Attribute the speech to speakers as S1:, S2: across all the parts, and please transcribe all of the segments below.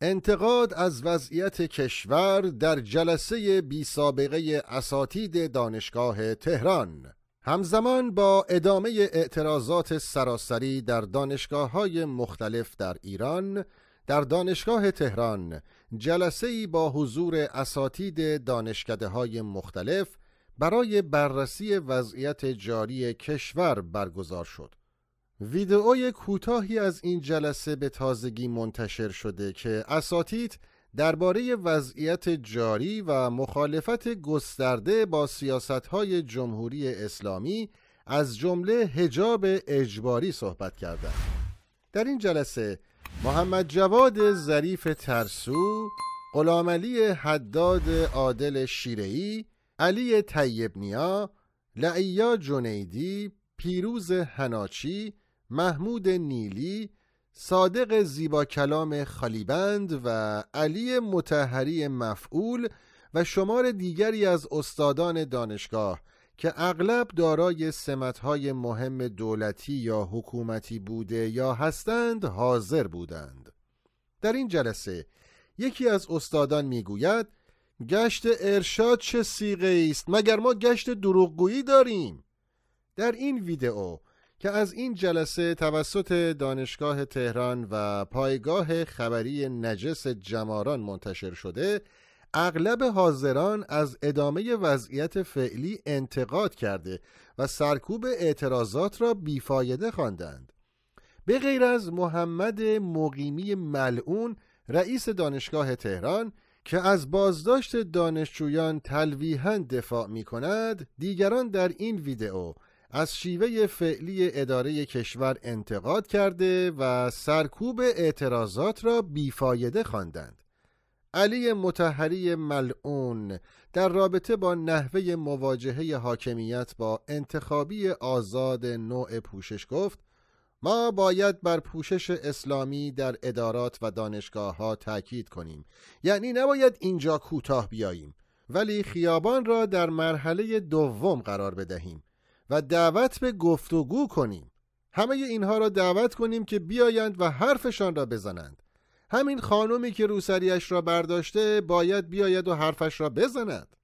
S1: انتقاد از وضعیت کشور در جلسه بی سابقه اساتید دانشگاه تهران همزمان با ادامه اعتراضات سراسری در دانشگاه های مختلف در ایران در دانشگاه تهران جلسه با حضور اساتید دانشکده های مختلف برای بررسی وضعیت جاری کشور برگزار شد ویدئوی کوتاهی از این جلسه به تازگی منتشر شده که اساتید درباره وضعیت جاری و مخالفت گسترده با سیاستهای جمهوری اسلامی از جمله هجاب اجباری صحبت کردند. در این جلسه محمد جواد ظریف ترسو، غلامعلی حداد عادل شیرعی، علی طیب نیا، لعیا جنیدی، پیروز هناچی، محمود نیلی صادق زیبا کلام خالیبند و علی متحری مفعول و شمار دیگری از استادان دانشگاه که اغلب دارای سمتهای مهم دولتی یا حکومتی بوده یا هستند حاضر بودند در این جلسه یکی از استادان میگوید گشت ارشاد چه سیغه است مگر ما گشت دروغگویی داریم در این ویدئو که از این جلسه توسط دانشگاه تهران و پایگاه خبری نجس جماران منتشر شده اغلب حاضران از ادامه وضعیت فعلی انتقاد کرده و سرکوب اعتراضات را بیفایده خواندند. به غیر از محمد مقیمی ملعون رئیس دانشگاه تهران که از بازداشت دانشجویان تلویحا دفاع می کند دیگران در این ویدئو از شیوه فعلی اداره کشور انتقاد کرده و سرکوب اعتراضات را بیفایده خواندند. علی متحری ملعون در رابطه با نحوه مواجهه حاکمیت با انتخابی آزاد نوع پوشش گفت ما باید بر پوشش اسلامی در ادارات و دانشگاه ها تاکید کنیم یعنی نباید اینجا کوتاه بیاییم ولی خیابان را در مرحله دوم قرار بدهیم و دعوت به گفتگو کنیم همه اینها را دعوت کنیم که بیایند و حرفشان را بزنند همین خانمی که روسریش را برداشته باید بیاید و حرفش را بزند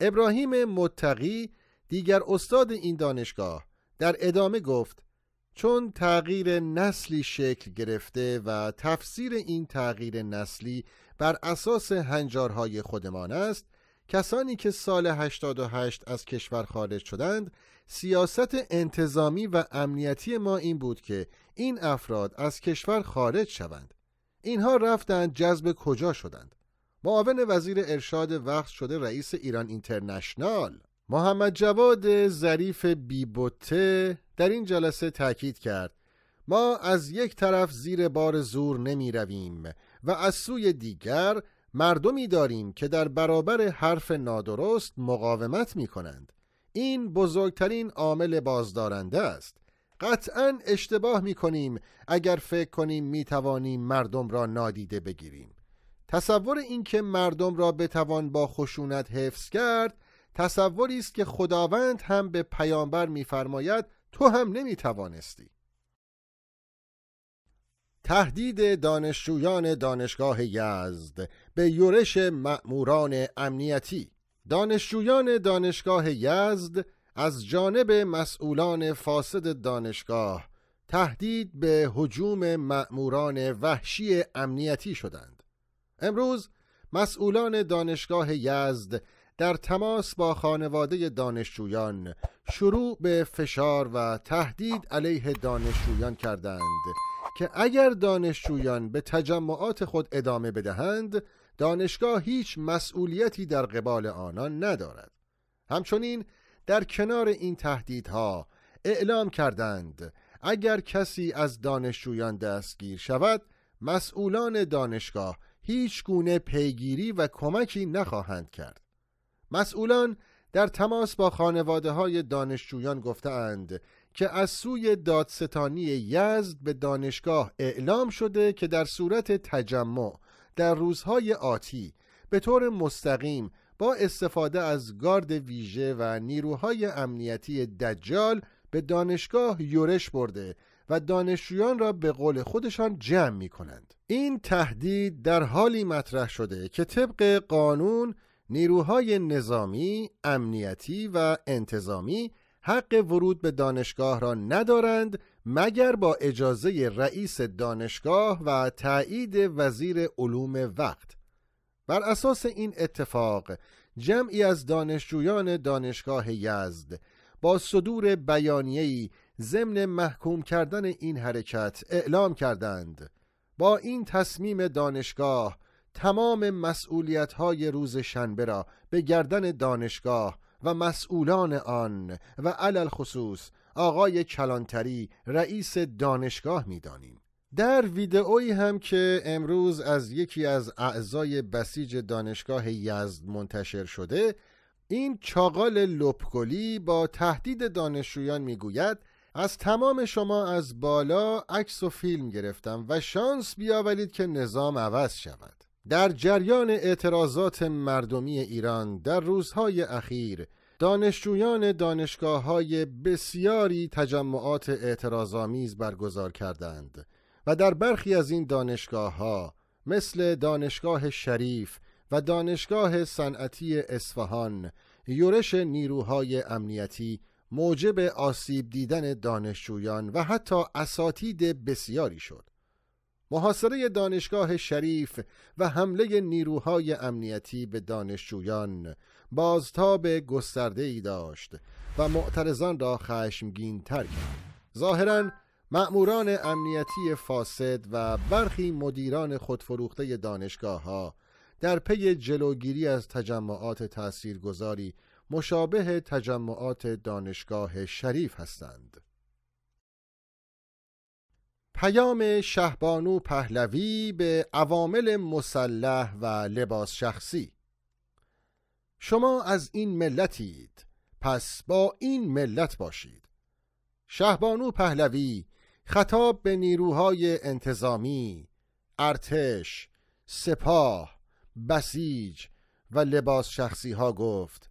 S1: ابراهیم متقی دیگر استاد این دانشگاه در ادامه گفت چون تغییر نسلی شکل گرفته و تفسیر این تغییر نسلی بر اساس هنجارهای خودمان است کسانی که سال 88 از کشور خارج شدند سیاست انتظامی و امنیتی ما این بود که این افراد از کشور خارج شوند اینها رفتند جذب کجا شدند معاون وزیر ارشاد وقت شده رئیس ایران اینترنشنال محمد جواد ظریف بیبوته در این جلسه تاکید کرد ما از یک طرف زیر بار زور نمی رویم و از سوی دیگر مردمی داریم که در برابر حرف نادرست مقاومت می کنند. این بزرگترین عامل بازدارنده است. قطعا اشتباه می کنیم اگر فکر کنیم می توانیم مردم را نادیده بگیریم. تصور اینکه مردم را بتوان با خشونت حفظ کرد تصوری است که خداوند هم به پیامبر میفرماید تو هم توانستی تهدید دانشجویان دانشگاه یزد به یورش مأموران امنیتی دانشجویان دانشگاه یزد از جانب مسئولان فاسد دانشگاه تهدید به هجوم مأموران وحشی امنیتی شدند امروز مسئولان دانشگاه یزد در تماس با خانواده دانشجویان شروع به فشار و تهدید علیه دانشجویان کردند که اگر دانشجویان به تجمعات خود ادامه بدهند دانشگاه هیچ مسئولیتی در قبال آنان ندارد همچنین در کنار این تهدیدها اعلام کردند اگر کسی از دانشجویان دستگیر شود مسئولان دانشگاه هیچ گونه پیگیری و کمکی نخواهند کرد مسئولان در تماس با خانواده های دانشجویان گفتند که از سوی دادستانی یزد به دانشگاه اعلام شده که در صورت تجمع در روزهای آتی به طور مستقیم با استفاده از گارد ویژه و نیروهای امنیتی دجال به دانشگاه یورش برده و دانشجویان را به قول خودشان جمع می کنند. این تهدید در حالی مطرح شده که طبق قانون نیروهای نظامی، امنیتی و انتظامی حق ورود به دانشگاه را ندارند مگر با اجازه رئیس دانشگاه و تایید وزیر علوم وقت بر اساس این اتفاق جمعی از دانشجویان دانشگاه یزد با صدور بیانیه‌ای ضمن محکوم کردن این حرکت اعلام کردند با این تصمیم دانشگاه تمام مسئولیت‌های روز شنبه را به گردن دانشگاه و مسئولان آن و علل خصوص آقای کلانتری رئیس دانشگاه میدانیم در ویدئویی هم که امروز از یکی از اعضای بسیج دانشگاه یزد منتشر شده این چاغال لبکلی با تهدید دانشجویان میگوید از تمام شما از بالا عکس و فیلم گرفتم و شانس بیاورید که نظام عوض شود در جریان اعتراضات مردمی ایران در روزهای اخیر دانشجویان دانشگاه های بسیاری تجمعات اعتراضآمیز برگزار کردند و در برخی از این دانشگاه ها مثل دانشگاه شریف و دانشگاه صنعتی اصفهان یورش نیروهای امنیتی موجب آسیب دیدن دانشجویان و حتی اساتید بسیاری شد محاصره دانشگاه شریف و حمله نیروهای امنیتی به دانشجویان بازتاب گسترده ای داشت و معترضان را خشمگین تر کرد ظاهرا مأموران امنیتی فاسد و برخی مدیران خودفروخته دانشگاه ها در پی جلوگیری از تجمعات تاثیرگذاری مشابه تجمعات دانشگاه شریف هستند پیام شهبانو پهلوی به عوامل مسلح و لباس شخصی شما از این ملتید پس با این ملت باشید شهبانو پهلوی خطاب به نیروهای انتظامی ارتش سپاه بسیج و لباس شخصی ها گفت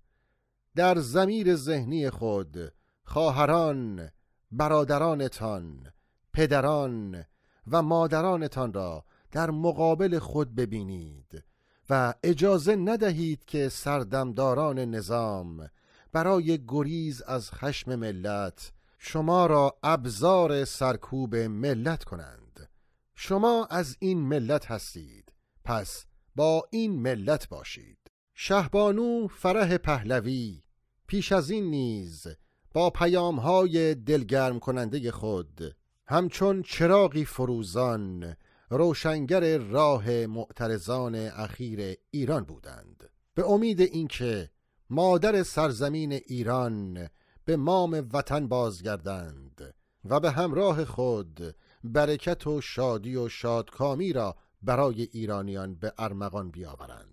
S1: در زمیر ذهنی خود خواهران برادرانتان پدران و مادرانتان را در مقابل خود ببینید و اجازه ندهید که سردمداران نظام برای گریز از خشم ملت شما را ابزار سرکوب ملت کنند شما از این ملت هستید پس با این ملت باشید شهبانو فرح پهلوی پیش از این نیز با پیامهای دلگرم کننده خود همچون چراغی فروزان روشنگر راه معترضان اخیر ایران بودند به امید اینکه مادر سرزمین ایران به مام وطن بازگردند و به همراه خود برکت و شادی و شادکامی را برای ایرانیان به ارمغان بیاورند